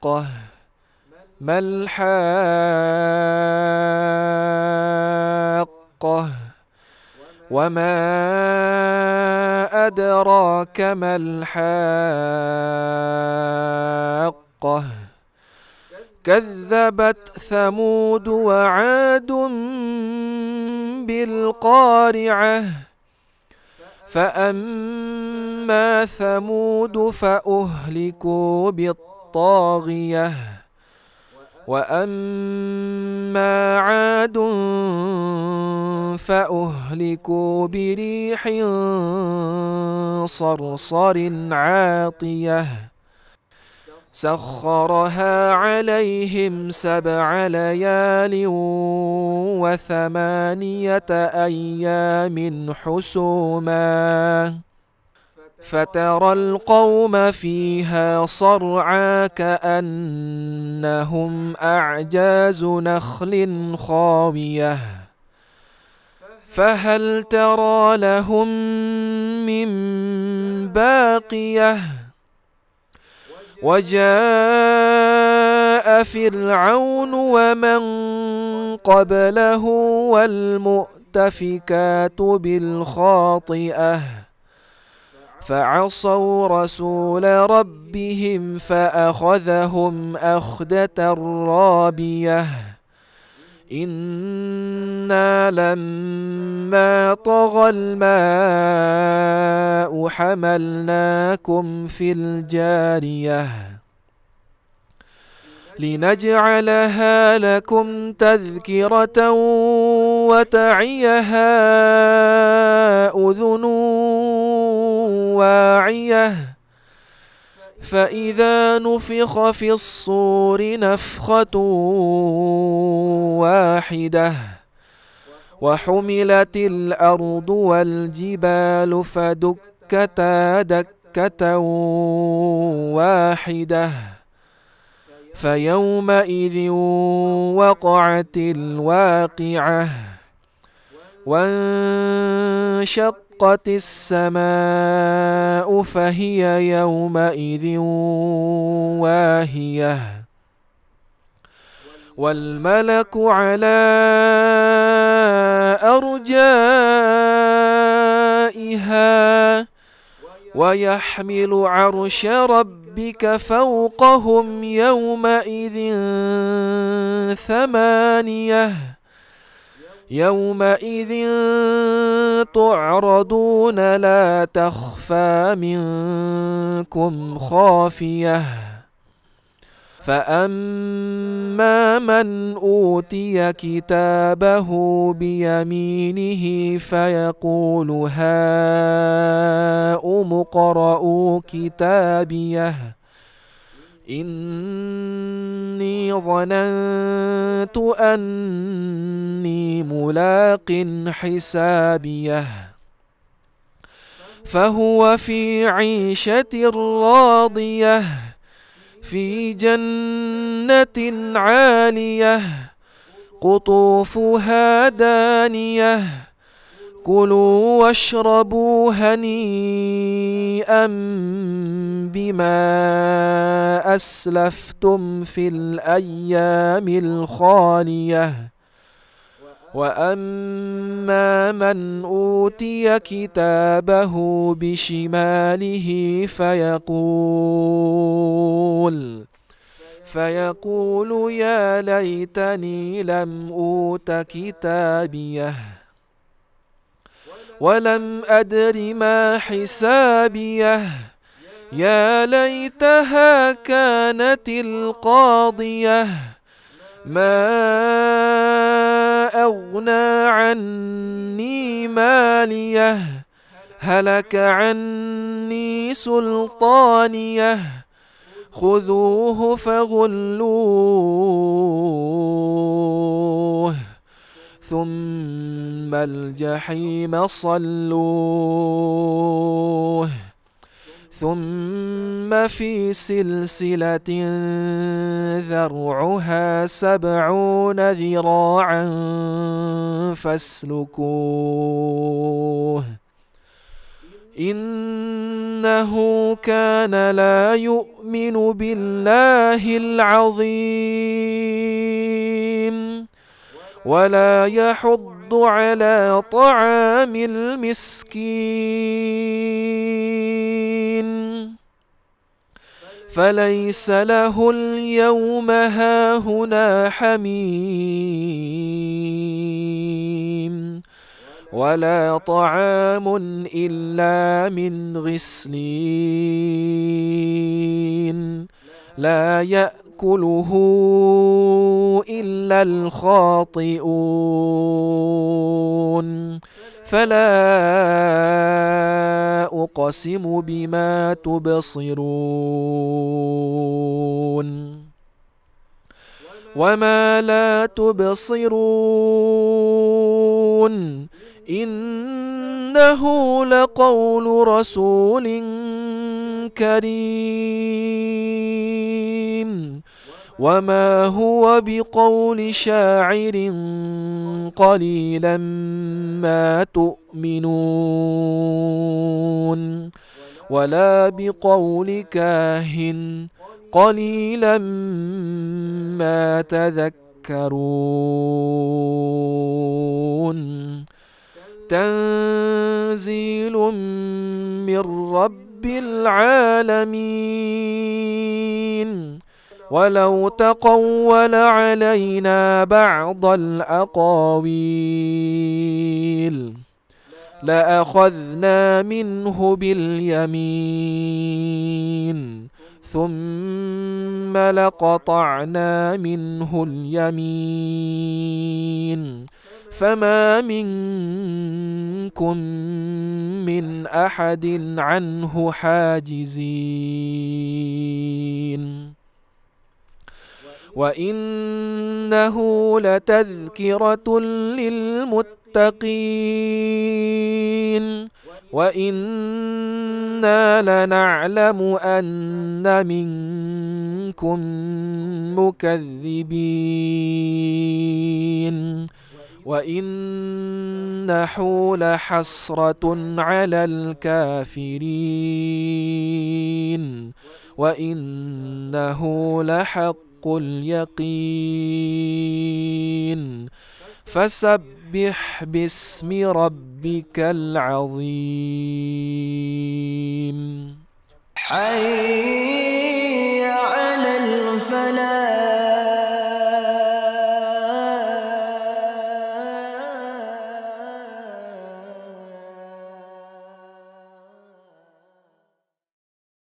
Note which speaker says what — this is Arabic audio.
Speaker 1: الحاقة ما الحاقة وما أدراك ما الحاقة كذبت ثمود وعاد بالقارعة فأما ثمود فأهلكوا بالطاعة الطاغية وأما عاد فأهلكوا بريح صرصر عاطية سخرها عليهم سبع ليال وثمانية أيام حسوماً فترى القوم فيها صرعى كأنهم أعجاز نخل خاوية فهل ترى لهم من باقية وجاء فرعون ومن قبله والمؤتفكات بالخاطئة فعصوا رسول ربهم فأخذهم أخدة رابية إنا لما طغى الماء حملناكم في الجارية لنجعلها لكم تذكرة وتعيها أذنون واعية فإذا نفخ في الصور نفخة واحدة وحملت الأرض والجبال فدكتا دكة واحدة فيومئذ وقعت الواقعة وانشق وانشقت السماء فهي يومئذ واهية والملك على أرجائها ويحمل عرش ربك فوقهم يومئذ ثمانيه يومئذ تعرضون لا تخفى منكم خافيه فاما من اوتي كتابه بيمينه فيقول هاؤم اقرءوا كتابيه إني ظننت أني ملاق حسابيه فهو في عيشة راضية في جنة عالية قطوفها دانيه كلوا واشربوا هنيئا بما اسلفتم في الايام الخاليه واما من اوتي كتابه بشماله فيقول فيقول يا ليتني لم اوت كتابيه ولم أدر ما حسابيه يا ليتها كانت القاضية ما أغنى عني ماليه هلك عني سلطانيه خذوه فغلوه ثم ثم الجحيم صلوه ثم في سلسلة ذرعها سبعون ذراعا فاسلكوه إنه كان لا يؤمن بالله العظيم ولا يحض يحض على طعام المسكين فليس له اليوم هاهنا حميم ولا طعام إلا من غسلين لا يأكل ياكله الا الخاطئون فلا اقسم بما تبصرون وما لا تبصرون انه لقول رسول كريم وما هو بقول شاعر قليلا ما تؤمنون ولا بقول كاهن قليلا ما تذكرون تنزيل من رب العالمين ولو تقول علينا بعض الأقاويل لأخذنا منه باليمين ثم لقطعنا منه اليمين فما منكم من أحد عنه حاجزين وإنه لتذكرة للمتقين وإنا لنعلم أن منكم مكذبين وإنه لحسرة على الكافرين وإنه لحق الحق اليقين فسبح باسم ربك العظيم حي